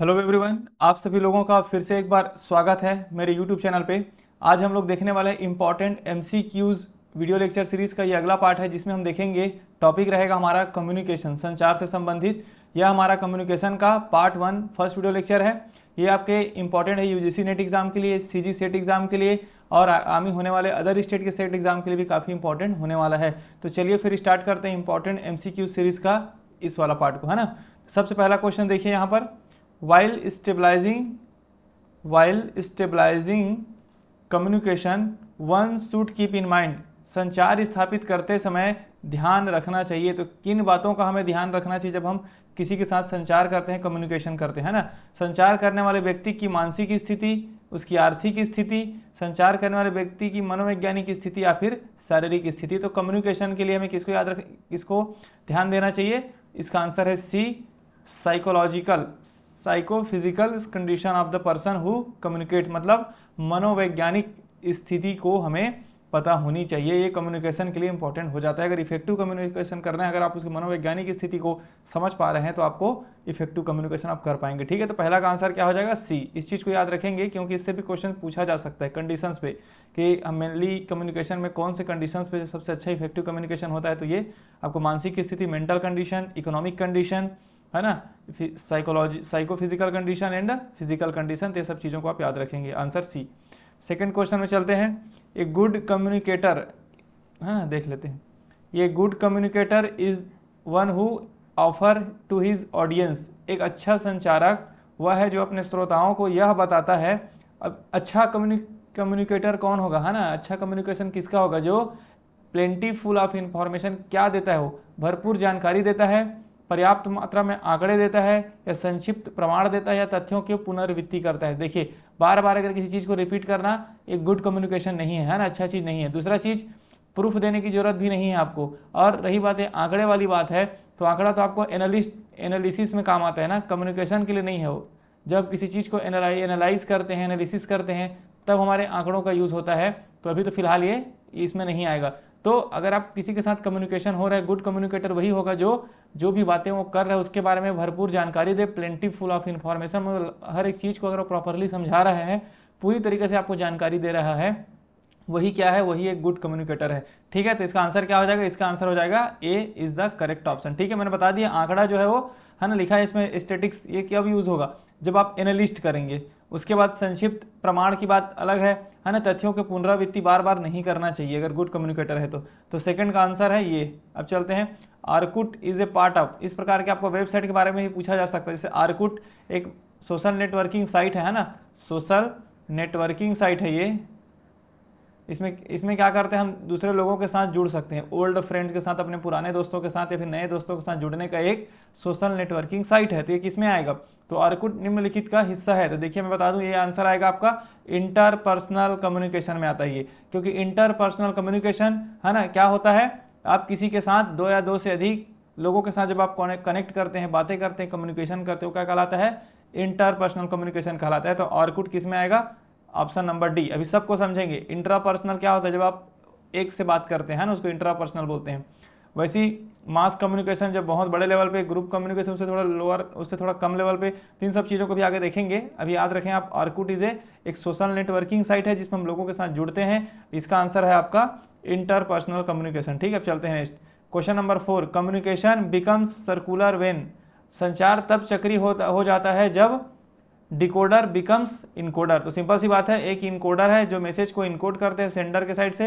hello everyone आप सभी लोगों का फिर से एक बार स्वागत है मेरे यूट्यूब चैनल पे आज हम लोग देखने वाले हैं important M video lecture series का ये अगला पार्ट है जिसमें हम देखेंगे टॉपिक रहेगा हमारा कम्युनिकेशन संचार से संबंधित यह हमारा कम्युनिकेशन का part one first video lecture है ये आपके इम्पॉर्टेंट है यू नेट एग्जाम के लिए सी सेट एग्जाम के लिए और आमी होने वाले अदर स्टेट के सेट एग्जाम के लिए भी काफ़ी इंपॉर्टेंट होने वाला है तो चलिए फिर स्टार्ट करते हैं इम्पॉर्टेंट एम सीरीज का इस वाला पार्ट को है ना सबसे पहला क्वेश्चन देखिए यहाँ पर while stabilizing while stabilizing communication one should keep in mind संचार स्थापित करते समय ध्यान रखना चाहिए तो किन बातों का हमें ध्यान रखना चाहिए जब हम किसी के साथ संचार करते हैं कम्युनिकेशन करते हैं ना संचार करने वाले व्यक्ति की मानसिक स्थिति उसकी आर्थिक स्थिति संचार करने वाले व्यक्ति की मनोवैज्ञानिक स्थिति या फिर शारीरिक स्थिति तो कम्युनिकेशन के लिए हमें किसको याद रख किसको ध्यान देना चाहिए इसका आंसर है C psychological psychophysical condition of the person who communicate मतलब मनोवैज्ञानिक स्थिति को हमें पता होनी चाहिए ये कम्युनिकेशन के लिए इंपॉर्टेंट हो जाता है अगर इफेक्टिव कम्युनिकेशन कर रहे हैं अगर आप उसकी मनोवैज्ञानिक स्थिति को समझ पा रहे हैं तो आपको इफेक्टिव कम्युनिकेशन आप कर पाएंगे ठीक है तो पहला का आंसर क्या हो जाएगा सी इस चीज़ को याद रखेंगे क्योंकि इससे भी क्वेश्चन पूछा जा सकता है कंडीशंस पे कि मेनली कम्युनिकेशन में कौन से कंडीशंस पे सबसे अच्छा इफेक्टिव कम्युनिकेशन होता है तो ये आपको मानसिक स्थिति मेंटल कंडीशन इकोनॉमिक कंडीशन है ना psychology psychophysical condition and physical condition ये सब चीज़ों को आप याद रखेंगे आंसर सी सेकेंड क्वेश्चन में चलते हैं ए गुड कम्युनिकेटर है ना देख लेते हैं ये good communicator is one who offer to his audience एक अच्छा संचारक वह है जो अपने श्रोताओं को यह बताता है अब अच्छा कम्युनिकेटर कौन होगा है ना अच्छा कम्युनिकेशन किसका होगा जो प्लेंटी फुल ऑफ इंफॉर्मेशन क्या देता है वो भरपूर जानकारी देता है पर्याप्त मात्रा में आंकड़े देता है या संक्षिप्त प्रमाण देता है या तथ्यों की पुनर्वृत्ति करता है देखिए बार बार अगर किसी चीज़ को रिपीट करना एक गुड कम्युनिकेशन नहीं है है ना अच्छा चीज़ नहीं है दूसरा चीज़ प्रूफ देने की जरूरत भी नहीं है आपको और रही बात है आंकड़े वाली बात है तो आंकड़ा तो आपको एनालिस्ट एनालिसिस में काम आता है ना कम्युनिकेशन के लिए नहीं है वो जब किसी चीज़ को एनालाइज एनालाइज करते हैं एनालिसिस करते हैं तब हमारे आंकड़ों का यूज़ होता है तो अभी तो फिलहाल ये इसमें नहीं आएगा तो अगर आप किसी के साथ कम्युनिकेशन हो रहा है गुड कम्युनिकेटर वही होगा जो जो भी बातें वो कर रहे हैं उसके बारे में भरपूर जानकारी दे प्लेंटी फुल ऑफ इन्फॉर्मेशन हर एक चीज़ को अगर वो प्रॉपरली समझा रहे हैं पूरी तरीके से आपको जानकारी दे रहा है वही क्या है वही एक गुड कम्युनिकेटर है ठीक है तो इसका आंसर क्या हो जाएगा इसका आंसर हो जाएगा A is the correct option ठीक है मैंने बता दिया आंकड़ा जो है वो है ना लिखा है इसमें स्टेटिक्स ये कब यूज होगा जब आप एनालिस्ट करेंगे उसके बाद संक्षिप्त प्रमाण की बात अलग है है ना तथ्यों की पुनरावृत्ति बार बार नहीं करना चाहिए अगर गुड कम्युनिकेटर है तो तो सेकंड का आंसर है ये अब चलते हैं Orkut is a part of इस प्रकार के आपको वेबसाइट के बारे में भी पूछा जा सकता है जैसे आरकुट एक सोशल नेटवर्किंग साइट है ना सोशल नेटवर्किंग साइट है ये इसमें इसमें क्या करते हैं हम दूसरे लोगों के साथ जुड़ सकते हैं ओल्ड फ्रेंड्स के साथ अपने पुराने दोस्तों के साथ या फिर नए दोस्तों के साथ जुड़ने का एक सोशल नेटवर्किंग साइट है तो ये किसमें आएगा तो अर्कुट निम्नलिखित का हिस्सा है तो देखिए मैं बता दूं ये आंसर आएगा आपका इंटरपर्सनल कम्युनिकेशन में आता है ये क्योंकि इंटरपर्सनल कम्युनिकेशन है ना क्या होता है आप किसी के साथ दो या दो से अधिक लोगों के साथ जब आप कनेक्ट करते हैं बातें करते हैं कम्युनिकेशन करते हो क्या कहलाता है इंटरपर्सनल कम्युनिकेशन कहलाता है तो ऑर्कुट किस में आएगा ऑप्शन नंबर डी अभी सबको समझेंगे इंट्रापर्सनल क्या होता है जब आप एक से बात करते हैं ना उसको इंट्रापर्सनल बोलते हैं वैसी मास कम्युनिकेशन जब बहुत बड़े लेवल पे ग्रुप कम्युनिकेशन उससे थोड़ा लोअर उससे थोड़ा कम लेवल पे इन सब चीज़ों को भी आगे देखेंगे अभी याद रखें आप आर्कुट इज ए एक सोशल नेटवर्किंग साइट है जिसमें हम लोगों के साथ जुड़ते हैं इसका आंसर है आपका इंटरपर्सनल कम्युनिकेशन ठीक है अब चलते हैं next question number four communication becomes circular when संचार तब चक्री हो, हो जाता है जब डिकोडर बिकम्स इनकोडर तो सिंपल सी बात है एक इनकोडर है जो मैसेज को इनकोड करते हैं सेंडर के साइड से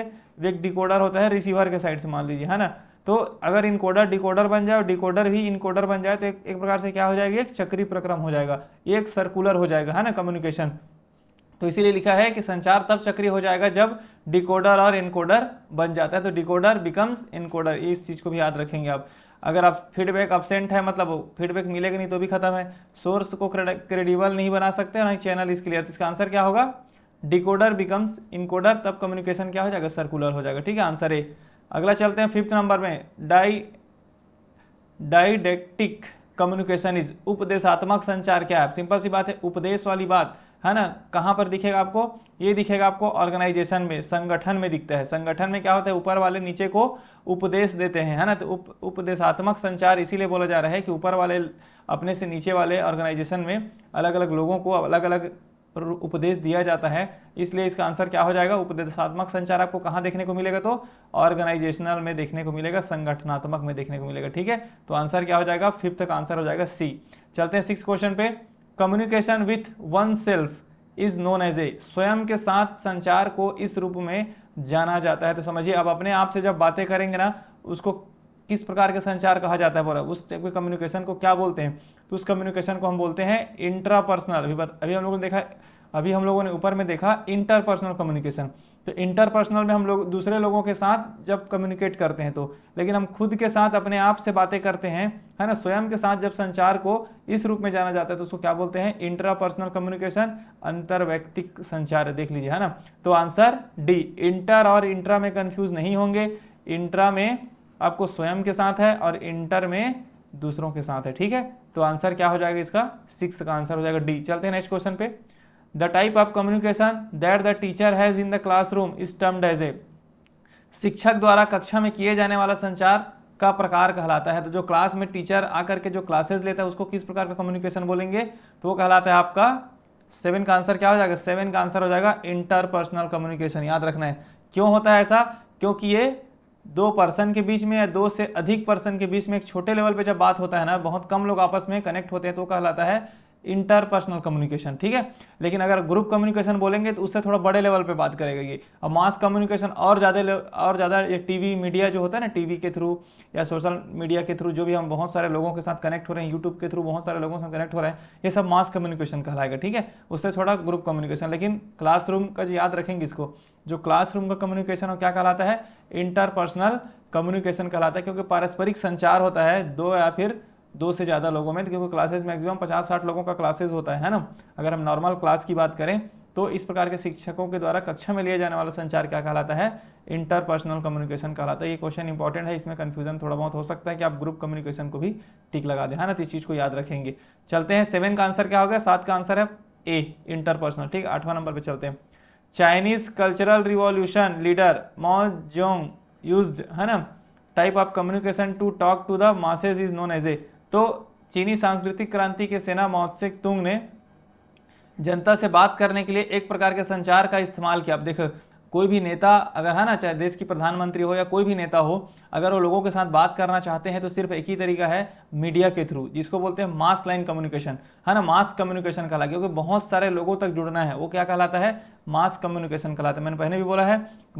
एक डिकोडर होता है रिसीवर के साइड से मान लीजिए है ना तो अगर इनकोडर डिकोडर बन जाए और डिकोडर भी इनकोडर बन जाए तो एक, एक प्रकार से क्या हो जाएगी एक चक्री प्रक्रम हो जाएगा एक सर्कुलर हो जाएगा है ना कम्युनिकेशन तो इसीलिए लिखा है कि संचार तब चक्री हो जाएगा जब डिकोडर और इनकोडर बन जाता है तो डिकोडर बिकम्स इनकोडर इस चीज़ को भी याद रखेंगे आप अगर आप फीडबैक अपसेंट है मतलब फीडबैक मिलेगा नहीं तो भी खत्म है सोर्स को क्रेडिबल नहीं बना सकते ना चैनल इस क्लियर तो इसका आंसर क्या होगा डिकोडर बिकम्स इनकोडर तब कम्युनिकेशन क्या हो जाएगा सर्कुलर हो जाएगा ठीक है आंसर ए अगला चलते हैं फिफ्थ नंबर में डाई डाइडेक्टिक कम्युनिकेशन इज उपदेशात्मक संचार क्या है सिंपल सी बात है उपदेश वाली बात है ना कहाँ पर दिखेगा आपको ये दिखेगा आपको ऑर्गेनाइजेशन में संगठन में दिखता है संगठन में क्या होता है ऊपर वाले नीचे को उपदेश देते हैं है ना तो उप उपदेशात्मक संचार इसीलिए बोला जा रहा है कि ऊपर वाले अपने से नीचे वाले ऑर्गेनाइजेशन में अलग अलग लोगों को अलग अलग उपदेश दिया जाता है इसलिए इसका आंसर क्या हो जाएगा उपदेशात्मक संचार आपको कहाँ देखने को मिलेगा तो ऑर्गेनाइजेशनल में देखने को मिलेगा संगठनात्मक में देखने को मिलेगा ठीक है तो आंसर क्या हो जाएगा फिफ्थ का आंसर हो जाएगा सी चलते हैं सिक्स क्वेश्चन पे communication with oneself is known as a स्वयं के साथ संचार को इस रूप में जाना जाता है तो समझिए अब अपने आप से जब बातें करेंगे ना उसको किस प्रकार के संचार कहा जाता है बोला उस टाइप के कम्युनिकेशन को क्या बोलते हैं तो उस कम्युनिकेशन को हम बोलते हैं इंट्रापर्सनल अभी अभी हम लोगों ने देखा अभी हम लोगों ने ऊपर में देखा इंटरपर्सनल कम्युनिकेशन तो इंटरपर्सनल में हम लोग दूसरे लोगों के साथ जब कम्युनिकेट करते हैं तो लेकिन हम खुद के साथ अपने आप से बातें करते हैं है ना स्वयं के साथ जब संचार को इस रूप में जाना जाता है तो उसको क्या बोलते हैं इंटरपर्सनल कम्युनिकेशन व्यक्तिक संचार देख लीजिए है ना तो आंसर डी इंटर और इंट्रा में कन्फ्यूज नहीं होंगे इंट्रा में आपको स्वयं के साथ है और इंटर में दूसरों के साथ है ठीक है तो आंसर क्या हो जाएगा इसका सिक्स का आंसर हो जाएगा डी चलते हैं नेक्स्ट क्वेश्चन पे type of communication that the teacher teacher has in the classroom is termed as a शिक्षक द्वारा कक्षा में किए जाने वाला संचार का प्रकार कहलाता है तो जो क्लास में टीचर आकर के जो क्लासेस लेता है उसको किस प्रकार का कम्युनिकेशन बोलेंगे तो वो कहलाता है आपका सेवन का आंसर क्या हो जाएगा सेवन का आंसर हो जाएगा इंटरपर्सनल कम्युनिकेशन याद रखना है क्यों होता है ऐसा क्योंकि ये दो पर्सन के बीच में या दो से अधिक पर्सन के बीच में एक छोटे लेवल पे जब बात होता है ना बहुत कम लोग आपस में कनेक्ट होते हैं तो कहलाता है इंटरपर्सनल कम्युनिकेशन ठीक है लेकिन अगर ग्रुप कम्युनिकेशन बोलेंगे तो उससे थोड़ा बड़े लेवल पे बात करेगा ये और मास कम्युनिकेशन और ज़्यादा और ज़्यादा ये टीवी मीडिया जो होता है ना टीवी के थ्रू या सोशल मीडिया के थ्रू जो भी हम बहुत सारे लोगों के साथ कनेक्ट हो रहे हैं यूट्यूब के थ्रू बहुत सारे लोगों से कनेक्ट हो रहे हैं ये सब मास कम्युनिकेशन कहलाएगा ठीक है उससे थोड़ा ग्रुप कम्युनिकेशन लेकिन क्लासरूम का जो याद रखेंगे इसको जो क्लासरूम का कम्युनिकेशन क्या कहलाता है इंटरपर्सनल कम्युनिकेशन कहलाता है क्योंकि पारस्परिक संचार होता है दो या फिर दो से ज़्यादा लोगों में क्योंकि क्लासेस मैक्सिमम पचास साठ लोगों का क्लासेस होता है ना अगर हम नॉर्मल क्लास की बात करें तो इस प्रकार के शिक्षकों के द्वारा कक्षा में लिया जाने वाला संचार क्या कहलाता है इंटरपर्सनल कम्युनिकेशन कहलाता है ये क्वेश्चन इंपॉर्टेंट है इसमें कन्फ्यूजन थोड़ा बहुत हो सकता है कि आप ग्रुप कम्युनिकेशन को भी टिक लगा दें है ना तो इस चीज़ को याद रखेंगे चलते हैं सेवन का आंसर क्या होगा सात का आंसर है ए इंटरपर्सनल ठीक आठवां नंबर पर चलते हैं Chinese cultural revolution leader Mao Zedong use है ना type of communication to talk to the masses is known as a तो चीनी सांस्कृतिक क्रांति के सेना मोहत्सिक तुंग ने जनता से बात करने के लिए एक प्रकार के संचार का इस्तेमाल किया अब देखो कोई भी नेता अगर है ना चाहे देश की प्रधानमंत्री हो या कोई भी नेता हो अगर वो लोगों के साथ बात करना चाहते हैं तो सिर्फ एक ही तरीका है मीडिया के थ्रू जिसको बोलते हैं मास लाइन कम्युनिकेशन है ना मास कम्युनिकेशन कहला क्योंकि बहुत सारे लोगों तक जुड़ना है वो क्या कहलाता है मास कम्युनिकेशन कहलाता है मैंने पहले भी बोला है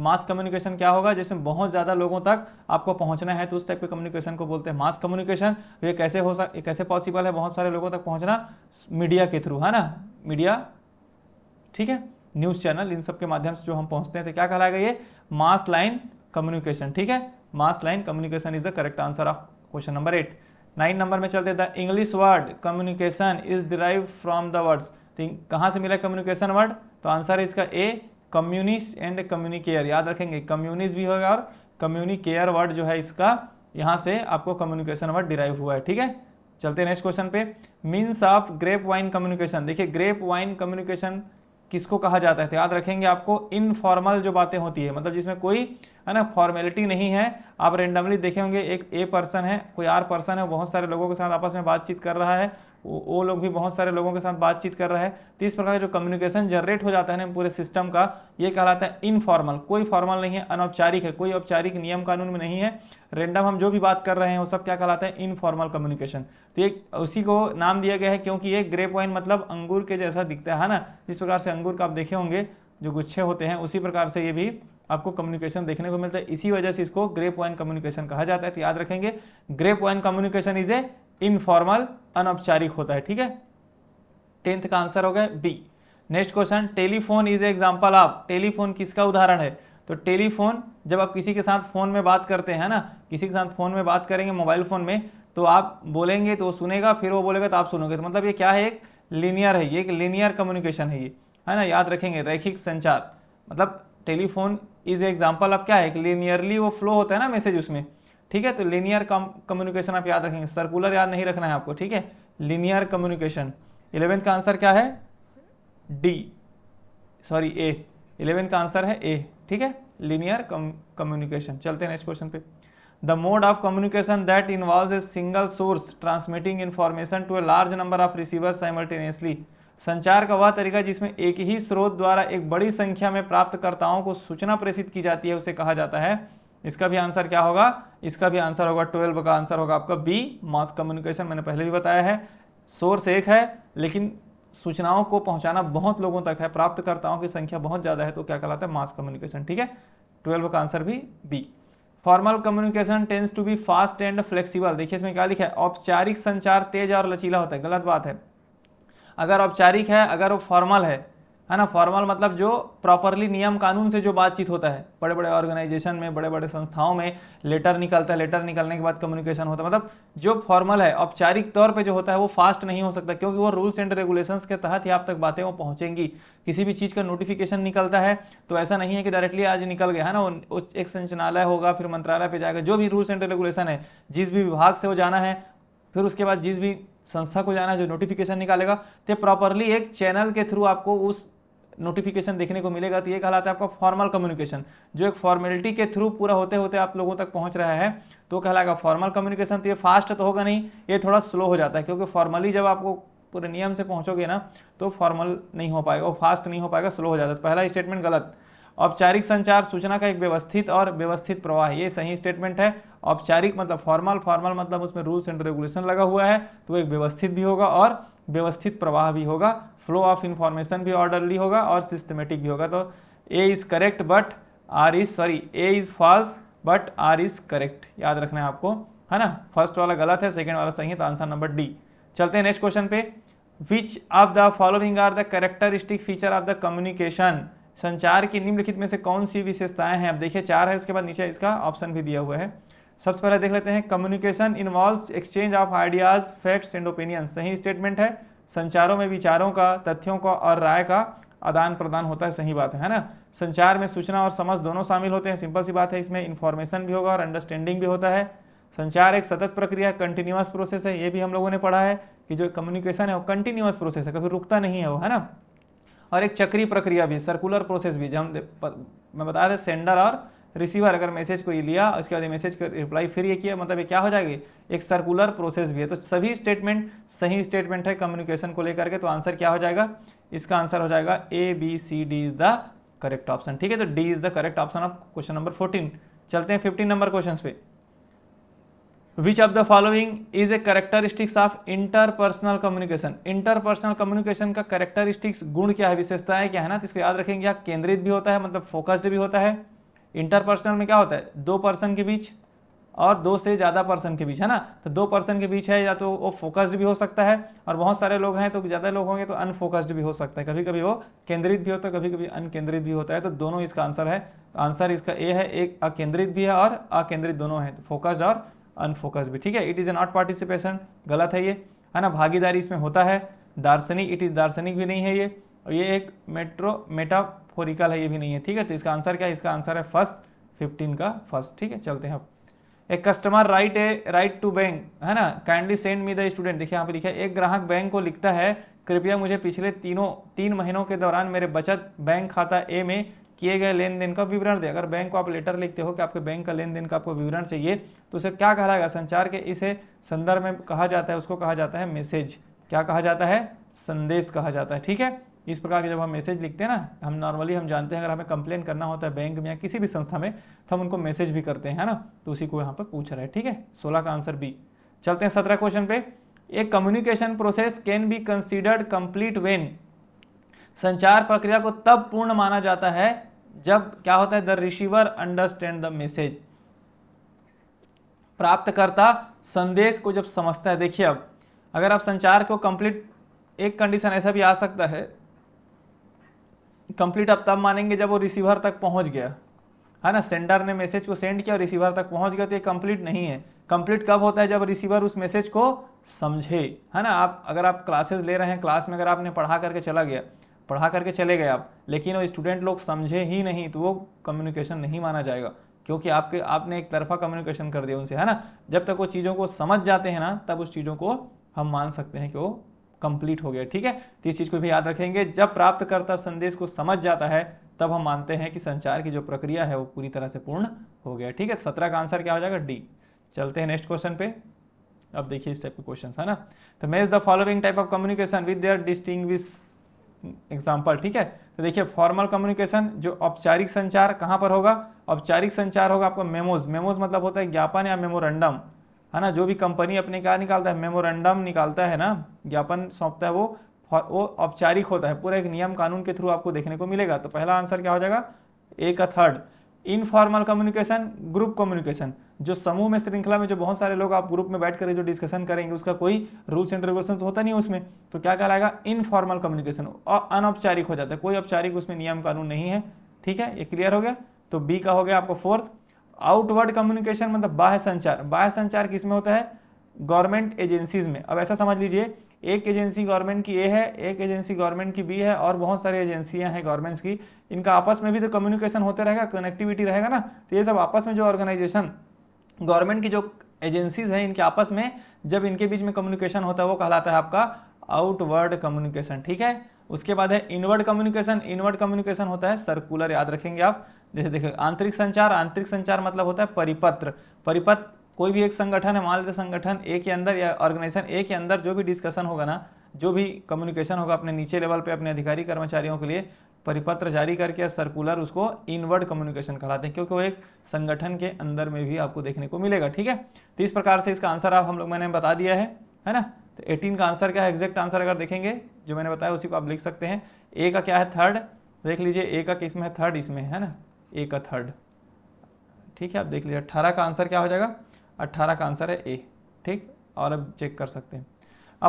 मास कम्युनिकेशन क्या होगा जैसे बहुत ज़्यादा लोगों तक आपको पहुंचना है तो उस टाइप के कम्युनिकेशन को बोलते हैं मास कम्युनिकेशन तो ये कैसे हो सक कैसे पॉसिबल है बहुत सारे लोगों तक पहुंचना मीडिया के थ्रू है ना मीडिया ठीक है न्यूज़ चैनल इन सबके माध्यम से जो हम पहुंचते हैं तो क्या कहलाएगा ये मास लाइन कम्युनिकेशन ठीक है mass line communication is the correct answer of question number eight nine number में चलते the English word communication is derive from the words कहां से मिला कम्युनिकेशन वर्ड तो आंसर है इसका ए कम्युनिस्ट एंड कम्युनिकेयर याद रखेंगे कम्युनिस्ट भी होगा और कम्युनिकेयर वर्ड जो है इसका यहां से आपको कम्युनिकेशन वर्ड डिराइव हुआ है ठीक है चलते नेक्स्ट क्वेश्चन पे means of grapevine communication देखिए ग्रेप वाइन कम्युनिकेशन किसको कहा जाता है तो याद रखेंगे आपको इनफॉर्मल जो बातें होती है मतलब जिसमें कोई है ना फॉर्मेलिटी नहीं है आप रेंडमली देखेंगे होंगे एक ए पर्सन है कोई आर पर्सन है बहुत सारे लोगों के साथ आपस में बातचीत कर रहा है वो लोग भी बहुत सारे लोगों के साथ बातचीत कर रहा है तो इस प्रकार जो कम्युनिकेशन जनरेट हो जाता है ना पूरे सिस्टम का ये कहलाता है इनफॉर्मल कोई फॉर्मल नहीं है अनौपचारिक है कोई औपचारिक नियम कानून में नहीं है रेंडम हम जो भी बात कर रहे हैं वो सब क्या कहलाता है इनफॉर्मल कम्युनिकेशन तो ये उसी को नाम दिया गया है क्योंकि ये ग्रे पॉइंट मतलब अंगूर के जैसा दिखता है ना जिस प्रकार से अंगूर का आप देखे होंगे जो गुच्छे होते हैं उसी प्रकार से ये भी आपको कम्युनिकेशन देखने को मिलता है इसी वजह से इसको ग्रे पॉइंट कम्युनिकेशन कहा जाता है तो याद रखेंगे grey point communication is a informal अनौपचारिक होता है ठीक है टेंथ का आंसर हो गया B next question telephone is example आप टेलीफोन किसका उदाहरण है तो टेलीफोन जब आप किसी के साथ फ़ोन में बात करते हैं ना किसी के साथ फ़ोन में बात करेंगे मोबाइल फ़ोन में तो आप बोलेंगे तो वो सुनेगा फिर वो बोलेगा तो आप सुनोगे तो मतलब ये क्या है एक लीनियर है ये एक लीनियर कम्युनिकेशन है ये है ना याद रखेंगे रैखिक संचार मतलब टेलीफोन इज एग्जाम्पल अब क्या है लीनियरली वो फ्लो होता है ना मैसेज उसमें ठीक है तो लिनियर कम्युनिकेशन आप याद रखेंगे सर्कुलर याद नहीं रखना है आपको ठीक है लिनियर कम्युनिकेशन इलेवेंथ का आंसर क्या है डी सॉरी ए इलेवेंथ का आंसर है ए ठीक है लिनियर कम्युनिकेशन चलते हैं नेक्स्ट क्वेश्चन पे the mode of communication that involve a single source transmitting information to a large number of receiver simultaneously संचार का वह तरीका जिसमें एक ही स्रोत द्वारा एक बड़ी संख्या में प्राप्तकर्ताओं को सूचना प्रेषित की जाती है उसे कहा जाता है इसका भी आंसर क्या होगा इसका भी आंसर होगा ट्वेल्व का आंसर होगा आपका बी मास कम्युनिकेशन मैंने पहले भी बताया है सोर्स एक है लेकिन सूचनाओं को पहुंचाना बहुत लोगों तक है प्राप्तकर्ताओं की संख्या बहुत ज़्यादा है तो क्या कहलाता है मास कम्युनिकेशन ठीक है ट्वेल्व का आंसर भी B formal communication tends to be fast and flexible देखिए इसमें क्या लिखा है औपचारिक संचार तेज और लचीला होता है गलत बात है अगर औपचारिक है अगर वो फॉर्मल है है ना फॉर्मल मतलब जो प्रॉपरली नियम कानून से जो बातचीत होता है बड़े बड़े ऑर्गेनाइजेशन में बड़े बड़े संस्थाओं में लेटर निकलता है लेटर निकलने के बाद कम्युनिकेशन होता है मतलब जो फॉर्मल है औपचारिक तौर पे जो होता है वो फास्ट नहीं हो सकता क्योंकि वो रूल्स एंड रेगुलेशंस के तहत ही आप तक बातें वो पहुंचेंगी किसी भी चीज़ का नोटिफिकेशन निकलता है तो ऐसा नहीं है कि डायरेक्टली आज निकल गया है ना एक संचालय होगा फिर मंत्रालय पर जाएगा जो भी रूल्स एंड रेगुलेशन है जिस भी विभाग से वो जाना है फिर उसके बाद जिस भी संस्था को जाना है जो नोटिफिकेशन निकालेगा तो प्रॉपरली एक चैनल के थ्रू आपको उस नोटिफिकेशन देखने को मिलेगा तो ये कहलाता है आपका फॉर्मल कम्युनिकेशन जो एक फॉर्मेलिटी के थ्रू पूरा होते होते आप लोगों तक पहुंच रहा है तो कहलाएगा फॉर्मल कम्युनिकेशन तो ये फास्ट तो होगा नहीं ये थोड़ा स्लो हो जाता है क्योंकि फॉर्मली जब आपको पूरे नियम से पहुंचोगे ना तो फॉर्मल नहीं हो पाएगा वो फास्ट नहीं हो पाएगा स्लो हो जाता है तो पहला स्टेटमेंट गलत औपचारिक संचार सूचना का एक व्यवस्थित और व्यवस्थित प्रवाह ये सही स्टेटमेंट है औपचारिक मतलब फॉर्मल फॉर्मल मतलब उसमें रूल्स एंड रेगुलेशन लगा हुआ है तो एक व्यवस्थित भी होगा और व्यवस्थित प्रवाह भी होगा फ्लो ऑफ इंफॉर्मेशन भी ऑर्डरली होगा और सिस्टमेटिक भी होगा तो A is correct but R is sorry A is false but R is correct याद रखना है आपको है ना फर्स्ट वाला गलत है सेकेंड वाला सही है तो आंसर नंबर डी चलते हैं नेक्स्ट क्वेश्चन पे which of the following are the characteristic feature of the communication संचार की निम्नलिखित में से कौन सी विशेषताएं हैं अब देखिए चार है उसके बाद नीचे इसका ऑप्शन भी दिया हुआ है सबसे पहले देख लेते हैं communication involve exchange of ideas facts and opinion सही स्टेटमेंट है संचारों में विचारों का तथ्यों का और राय का आदान प्रदान होता है सही बात है ना संचार में सूचना और समझ दोनों शामिल होते हैं सिंपल सी बात है इसमें इन्फॉर्मेशन भी होगा और अंडरस्टैंडिंग भी होता है संचार एक सतत प्रक्रिया कंटिन्यूस प्रोसेस है ये भी हम लोगों ने पढ़ा है कि जो कम्युनिकेशन है वो कंटिन्यूस प्रोसेस है कभी रुकता नहीं है वो है ना और एक चक्री प्रक्रिया भी सर्कुलर प्रोसेस भी जब हम मैं बता रहे सेंडर और रिसीवर अगर मैसेज को ये लिया उसके बाद ये मैसेज रिप्लाई फिर ये किया मतलब ये क्या हो जाएगी एक सर्कुलर प्रोसेस भी है तो सभी स्टेटमेंट सही स्टेटमेंट है कम्युनिकेशन को लेकर के तो आंसर क्या हो जाएगा इसका आंसर हो जाएगा A B C D is the correct option ठीक है तो D is the correct option of question number fourteen चलते हैं फिफ्टीन नंबर क्वेश्चन पे which of the following is a characteristics of interpersonal communication interpersonal communication का characteristics गुण क्या है विशेषता है क्या है ना तो इसको याद रखेंगे या केंद्रित भी होता है मतलब फोकस्ड भी होता है इंटरपर्सनल में क्या होता है दो पर्सन के बीच और दो से ज़्यादा पर्सन के बीच है ना तो दो पर्सन के बीच है या तो वो फोकस्ड भी हो सकता है और बहुत सारे लोग हैं तो ज़्यादा लोग होंगे तो अनफोकस्ड भी हो सकता है कभी कभी वो केंद्रित भी होता है कभी कभी अनकेंद्रित भी होता है तो दोनों इसका आंसर है आंसर इसका ए है एक अकेंद्रित भी है और अकेंद्रित दोनों है फोकस्ड और अनफोकस भी ठीक है इट इज़ नॉट पार्टिसिपेशन गलत है ये है ना भागीदारी इसमें होता है दार्शनिक इट इज़ दार्शनिक भी नहीं है ये और ये एक मेट्रो मेटाफोरिकल है ये भी नहीं है ठीक है तो इसका आंसर क्या है इसका आंसर है फर्स्ट फिफ्टीन का फर्स्ट ठीक है चलते हैं अब एक customer write a write to bank है ना kindly send me the student देखिए यहाँ पे लिखा है एक ग्राहक बैंक को लिखता है कृपया मुझे पिछले तीनों तीन महीनों के दौरान मेरे बचत बैंक खाता ए में किए गए लेन देन का विवरण दें अगर बैंक को आप लेटर लिखते हो कि आपके बैंक का लेन देन का आपको विवरण चाहिए तो उसे क्या कहलाएगा संचार के इसे संदर्भ में कहा जाता है उसको कहा जाता है मैसेज क्या कहा जाता है संदेश कहा जाता है ठीक है इस प्रकार के जब हम मैसेज लिखते हैं ना हम नॉर्मली हम जानते हैं अगर हमें कंप्लेन करना होता है बैंक में या किसी भी संस्था में तो हम उनको मैसेज भी करते हैं ना तो उसी को यहाँ पर पूछ रहा है ठीक है सोलह का आंसर बी चलते हैं सत्रह क्वेश्चन पे A communication process can be considered complete when संचार प्रक्रिया को तब पूर्ण माना जाता है जब क्या होता है the receiver understand the message प्राप्तकर्ता संदेश को जब समझता है देखिए अब अगर आप संचार को कंप्लीट एक कंडीशन ऐसा भी आ सकता है कंप्लीट आप तब मानेंगे जब वो रिसीवर तक पहुंच गया है ना सेंडर ने मैसेज को सेंड किया और रिसीवर तक पहुंच गया तो ये कंप्लीट नहीं है कंप्लीट कब होता है जब रिसीवर उस मैसेज को समझे है ना आप अगर आप क्लासेस ले रहे हैं क्लास में अगर आपने पढ़ा करके चला गया पढ़ा करके चले गए आप लेकिन वो स्टूडेंट लोग समझे ही नहीं तो वो कम्युनिकेशन नहीं माना जाएगा क्योंकि आपके आपने एक तरफा कम्युनिकेशन कर दिया उनसे है ना जब तक वो चीज़ों को समझ जाते हैं ना तब उस चीज़ों को हम मान सकते हैं कि वो कंप्लीट हो गया ठीक है तो इस चीज़ को भी याद रखेंगे जब प्राप्तकर्ता संदेश को समझ जाता है तब हम मानते हैं कि संचार की जो प्रक्रिया है वो पूरी तरह से पूर्ण हो गया ठीक है तो सत्रह का आंसर क्या हो जाएगा डी चलते हैं नेक्स्ट क्वेश्चन पे अब देखिए इस टाइप के क्वेश्चन है ना तो match the following type of communication with their example ठीक है तो देखिए फॉर्मल कम्युनिकेशन जो औपचारिक संचार कहाँ पर होगा औपचारिक संचार होगा आपका मेमोज मेमोज मतलब होता है ज्ञापन या मेमोरेंडम है ना जो भी कंपनी अपने क्या निकालता है मेमोरेंडम निकालता है ना ज्ञापन सौंपता है वो वो औपचारिक होता है पूरा एक नियम कानून के थ्रू आपको देखने को मिलेगा तो पहला आंसर क्या हो जाएगा ए का third informal communication group communication जो समूह में श्रृंखला में जो बहुत सारे लोग आप ग्रुप में बैठ कर जो डिस्कशन करेंगे उसका कोई रूल्स एंड रेगुलेशन तो होता नहीं उसमें तो क्या कहलाएगा इनफॉर्मल कम्युनिकेशन और अनौपचारिक हो जाता है कोई औपचारिक उसमें नियम कानून नहीं है ठीक है ये क्लियर हो गया तो बी का हो गया आपको फोर्थ आउटवर्ड कम्युनिकेशन मतलब बाह्य संचार बाह्य संचार किसमें होता है गवर्नमेंट एजेंसीज में अब ऐसा समझ लीजिए एक एजेंसी गवर्नमेंट की ए है एक एजेंसी गवर्नमेंट की बी है और बहुत सारी एजेंसियां हैं गवर्नमेंट्स की इनका आपस में भी तो कम्युनिकेशन होते रहेगा कनेक्टिविटी रहेगा ना तो ये सब आपस में जो ऑर्गेनाइजेशन गवर्नमेंट की जो एजेंसीज हैं इनके आपस में जब इनके बीच में कम्युनिकेशन होता है वो कहलाता है आपका आउटवर्ड कम्युनिकेशन ठीक है उसके बाद है इनवर्ड कम्युनिकेशन इनवर्ड कम्युनिकेशन होता है सर्कुलर याद रखेंगे आप जैसे देखिए आंतरिक संचार आंतरिक संचार मतलब होता है परिपत्र परिपत्र कोई भी एक संगठन है मान लेते संगठन ए के अंदर या ऑर्गेनाइजेशन ए के अंदर जो भी डिस्कशन होगा ना जो भी कम्युनिकेशन होगा अपने नीचे लेवल पे अपने अधिकारी कर्मचारियों के लिए परिपत्र जारी करके या सर्कुलर उसको इनवर्ड कम्युनिकेशन कहलाते हैं क्योंकि वो एक संगठन के अंदर में भी आपको देखने को मिलेगा ठीक है तो इस प्रकार से इसका आंसर आप हम लोग मैंने बता दिया है है ना तो 18 का आंसर क्या है एग्जैक्ट आंसर अगर देखेंगे जो मैंने बताया उसी को आप लिख सकते हैं ए का क्या है थर्ड देख लीजिए ए का किस में है थर्ड इसमें है ना ए का थर्ड ठीक है आप देख लीजिए अट्ठारह का आंसर क्या हो जाएगा अट्ठारह का आंसर है ए ठीक और अब चेक कर सकते हैं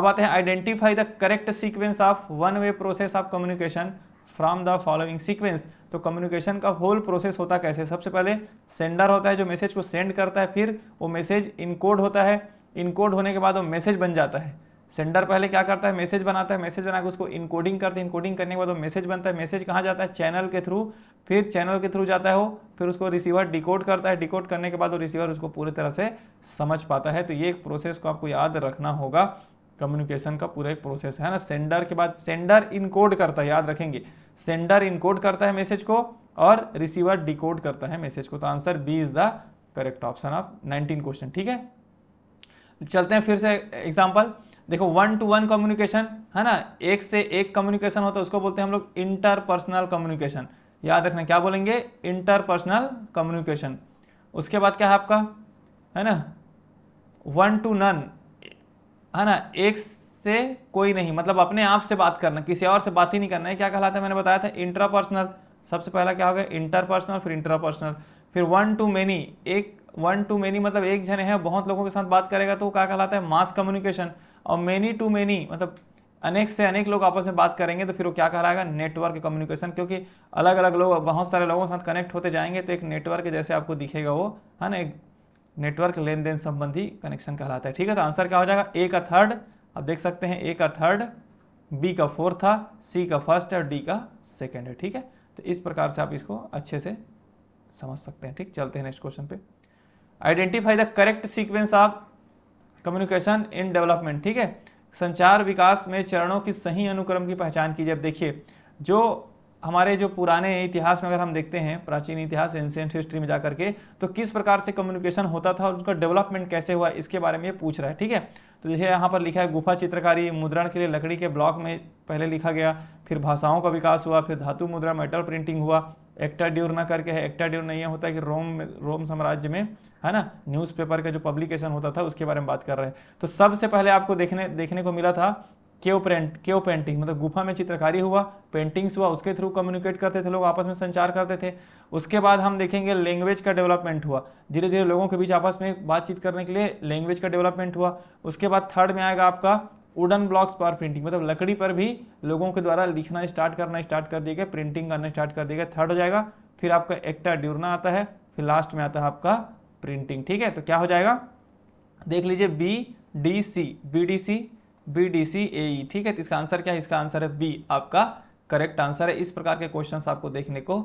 अब आते हैं identify the correct sequence of one way process of communication from the following sequence तो कम्युनिकेशन का होल प्रोसेस होता कैसे सबसे पहले सेंडर होता है जो मैसेज को सेंड करता है फिर वो मैसेज इनकोड होता है इनकोड होने के बाद वो मैसेज बन जाता है सेंडर पहले क्या करता है मैसेज बनाता है मैसेज बनाकर उसको इनकोडिंग करते हैं इनकोडिंग करने के बाद वो मैसेज बनता है मैसेज कहाँ जाता है चैनल के थ्रू फिर चैनल के थ्रू जाता है वो फिर उसको रिसीवर डिकोड करता है डिकोड करने के बाद वो रिसीवर उसको पूरी तरह से समझ पाता है तो ये एक प्रोसेस को आपको याद रखना होगा कम्युनिकेशन का पूरा एक प्रोसेस है ना सेंडर के बाद सेंडर इनकोड करता है याद रखेंगे सेंडर इनकोड करता है मैसेज को और रिसीवर डिकोड करता है मैसेज को तो answer B is the correct option of 19 question ठीक है चलते हैं फिर से एग्जांपल देखो वन टू वन कम्युनिकेशन है ना एक से एक कम्युनिकेशन होता है उसको बोलते हैं हम लोग इंटरपर्सनल कम्युनिकेशन याद रखना क्या बोलेंगे इंटरपर्सनल कम्युनिकेशन उसके बाद क्या है आपका है ना वन टू नन है ना एक से कोई नहीं मतलब अपने आप से बात करना किसी और से बात ही नहीं करना है क्या कहलाता है मैंने बताया था इंट्रापर्सनल सबसे पहला क्या हो गया इंटरपर्सनल फिर इंट्रापर्सनल फिर वन टू मैनी एक वन टू मैनी मतलब एक जने है बहुत लोगों के साथ बात करेगा तो क्या कहलाता है मास कम्युनिकेशन और मैनी टू मेनी मतलब अनेक से अनेक लोग आपस में बात करेंगे तो फिर वो क्या कहलाएगा नेटवर्क कम्युनिकेशन क्योंकि अलग अलग लोग बहुत सारे लोगों के साथ कनेक्ट होते जाएंगे तो एक नेटवर्क जैसे आपको दिखेगा वो है ना एक नेटवर्क लेन देन संबंधी कनेक्शन कहलाता है ठीक है तो आंसर क्या हो जाएगा ए का थर्ड अब देख सकते हैं ए का थर्ड बी का फोर्थ था सी का फर्स्ट है और डी का सेकेंड है ठीक है तो इस प्रकार से आप इसको अच्छे से समझ सकते हैं ठीक चलते हैं नेक्स्ट क्वेश्चन पे identify the correct sequence of communication in development ठीक है संचार विकास में चरणों की सही अनुक्रम की पहचान कीजिए अब देखिए जो हमारे जो पुराने इतिहास में अगर हम देखते हैं प्राचीन इतिहास एंशियंट हिस्ट्री में जा करके तो किस प्रकार से कम्युनिकेशन होता था और उसका डेवलपमेंट कैसे हुआ इसके बारे में ये पूछ रहा है ठीक है तो जैसे यहाँ पर लिखा है गुफा चित्रकारी मुद्रण के लिए लकड़ी के ब्लॉक में पहले लिखा गया फिर भाषाओं का विकास हुआ फिर धातु मुद्रा मेटल प्रिंटिंग हुआ एक्टा ड्यूर ना करके है एक्टा ड्यूर नहीं होता कि रोम रोम साम्राज्य में है ना न्यूज़पेपर का जो पब्लिकेशन होता था उसके बारे में बात कर रहे हैं तो सबसे पहले आपको देखने देखने को मिला था केव पेंट केव पेंटिंग मतलब गुफा में चित्रकारी हुआ पेंटिंग्स हुआ उसके थ्रू कम्युनिकेट करते थे लोग आपस में संचार करते थे उसके बाद हम देखेंगे लैंग्वेज का डेवलपमेंट हुआ धीरे धीरे लोगों के बीच आपस में बातचीत करने के लिए लैंग्वेज का डेवलपमेंट हुआ उसके बाद थर्ड में आएगा आपका वुडन ब्लॉक्स पर प्रिंटिंग मतलब लकड़ी पर भी लोगों के द्वारा लिखना स्टार्ट करना स्टार्ट कर दिया गया प्रिंटिंग करना स्टार्ट कर दिया गया थर्ड हो जाएगा फिर आपका एक्टा ड्यूरना आता है फिर लास्ट में आता है आपका प्रिंटिंग ठीक है तो क्या हो जाएगा देख लीजिए B D C B D C B D C A ठीक है तो इसका आंसर क्या है इसका आंसर है बी आपका करेक्ट आंसर है इस प्रकार के क्वेश्चन आपको देखने को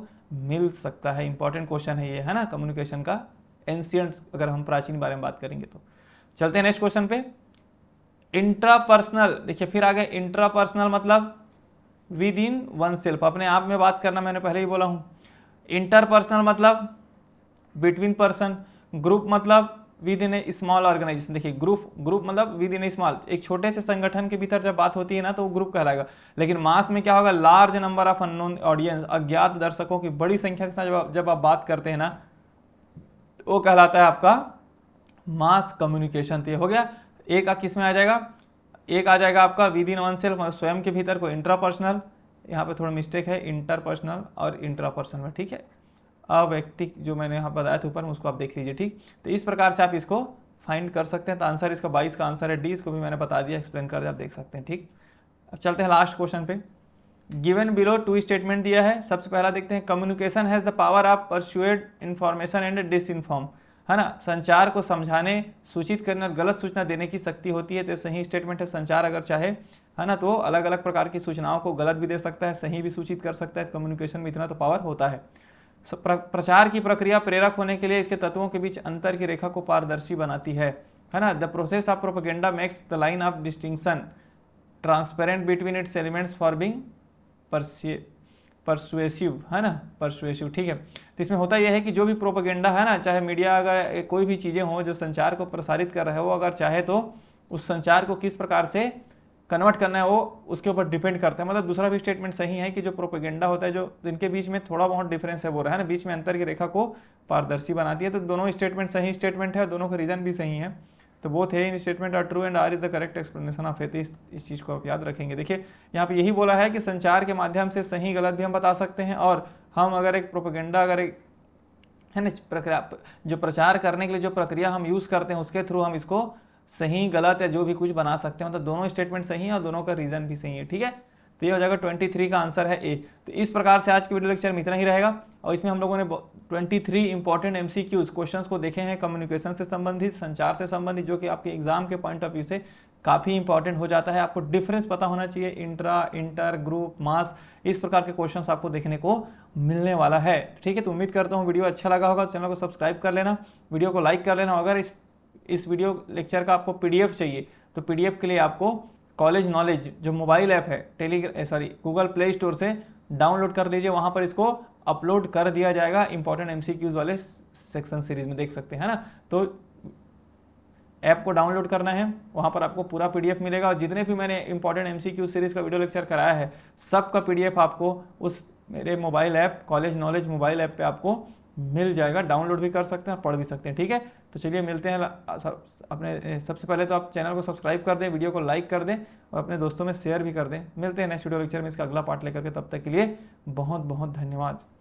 मिल सकता है इंपॉर्टेंट क्वेश्चन है ये है ना कम्युनिकेशन का एंशियंट अगर हम प्राचीन बारे में बात करेंगे तो चलते हैं नेक्स्ट क्वेश्चन पे इंट्रापर्सनल देखिए फिर आ गए इंट्रापर्सनल मतलब विद इन वन सेल्फ अपने आप में बात करना मैंने पहले ही बोला हूँ इंटरपर्सनल मतलब बिटवीन पर्सन ग्रुप मतलब within a small organisation देखिए ग्रुप ग्रुप मतलब विद इन ए स्मॉल एक छोटे से संगठन के भीतर जब बात होती है ना तो वो ग्रुप कहलाएगा लेकिन मास में क्या होगा large number of unknown audience अज्ञात दर्शकों की बड़ी संख्या के साथ जब, जब आप बात करते हैं ना वो कहलाता है आपका मास कम्युनिकेशन तो हो गया एक किस में आ जाएगा एक आ जाएगा आपका विद इन वन सेल्फ स्वयं के भीतर को इंट्रापर्सनल यहाँ पे थोड़ा मिस्टेक है इंटरपर्सनल और इंट्रापर्सनल ठीक है अव्यक्तिक जो मैंने यहाँ बताया था ऊपर में उसको आप देख लीजिए ठीक तो इस प्रकार से आप इसको फाइंड कर सकते हैं तो आंसर इसका बाईस का आंसर है डी इसको भी मैंने बता दिया एक्सप्लेन कर दिया आप देख सकते हैं ठीक अब चलते हैं लास्ट क्वेश्चन पे गिवन बिलो टू स्टेटमेंट दिया है सबसे पहला देखते हैं communication has the power of persuade information and inform है ना संचार को समझाने सूचित करने और गलत सूचना देने की शक्ति होती है तो सही स्टेटमेंट है संचार अगर चाहे है ना तो अलग अलग प्रकार की सूचनाओं को गलत भी दे सकता है सही भी सूचित कर सकता है कम्युनिकेशन में इतना तो पावर होता है प्रचार की प्रक्रिया प्रेरक होने के लिए इसके तत्वों के बीच अंतर की रेखा को पारदर्शी बनाती है है ना the process of propaganda makes the line of distinction transparent between its elements for being persuasive है ना परसुएसिव ठीक है तो इसमें होता यह है कि जो भी प्रोपोगेंडा है ना चाहे मीडिया अगर कोई भी चीज़ें हों जो संचार को प्रसारित कर रहे हो अगर चाहे तो उस संचार को किस प्रकार से कन्वर्ट करना है वो उसके ऊपर डिपेंड करता है मतलब दूसरा भी स्टेटमेंट सही है कि जो प्रोपेगेंडा होता है जो इनके बीच में थोड़ा बहुत डिफरेंस है वो रहा है ना बीच में अंतर की रेखा को पारदर्शी बनाती है तो दोनों स्टेटमेंट सही स्टेटमेंट है और दोनों का रीज़न भी सही है तो बोथ है इन statement are true and R is the correct explanation of हेथ इस इस चीज़ को आप याद रखेंगे देखिए यहाँ पे यही बोला है कि संचार के माध्यम से सही गलत भी हम बता सकते हैं और हम अगर एक प्रोपेगेंडा अगर एक है ना प्रक्रिया जो प्रचार करने के लिए जो प्रक्रिया हम यूज़ करते हैं उसके थ्रू हम इसको सही गलत या जो भी कुछ बना सकते हैं मतलब दोनों स्टेटमेंट सही है और दोनों का रीजन भी सही है ठीक है तो ये हो जाएगा 23 का आंसर है ए तो इस प्रकार से आज के वीडियो लेक्चर में इतना ही रहेगा और इसमें हम लोगों ने 23 थ्री इंपॉर्टेंट एम क्वेश्चन को देखे हैं कम्युनिकेशन से संबंधित संचार से संबंधित जो कि आपके एग्जाम के पॉइंट ऑफ व्यू से काफ़ी इंपॉर्टेंट हो जाता है आपको डिफरेंस पता होना चाहिए इंट्रा इंटर ग्रुप मास इस प्रकार के क्वेश्चन आपको देखने को मिलने वाला है ठीक है तो उम्मीद करता हूँ वीडियो अच्छा लगा होगा चैनल को सब्सक्राइब कर लेना वीडियो को लाइक कर लेना अगर इस इस वीडियो लेक्चर का आपको पीडीएफ चाहिए तो पीडीएफ के लिए आपको कॉलेज नॉलेज जो मोबाइल ऐप है Telegram sorry Google Play Store से डाउनलोड कर लीजिए वहाँ पर इसको अपलोड कर दिया जाएगा इंपॉर्टेंट एम वाले सेक्शन सीरीज में देख सकते हैं ना तो ऐप को डाउनलोड करना है वहाँ पर आपको पूरा पीडीएफ मिलेगा और जितने भी मैंने इंपॉर्टेंट एम सीरीज का वीडियो लेक्चर कराया है सब का आपको उस मेरे mobile app college knowledge mobile app पर आपको मिल जाएगा डाउनलोड भी कर सकते हैं और पढ़ भी सकते हैं ठीक है तो चलिए मिलते हैं सब अपने सबसे पहले तो आप चैनल को सब्सक्राइब कर दें वीडियो को लाइक कर दें और अपने दोस्तों में शेयर भी कर दें मिलते हैं नेक्स्ट वीडियो लेक्चर में इसका अगला पार्ट लेकर के तब तक के लिए बहुत बहुत धन्यवाद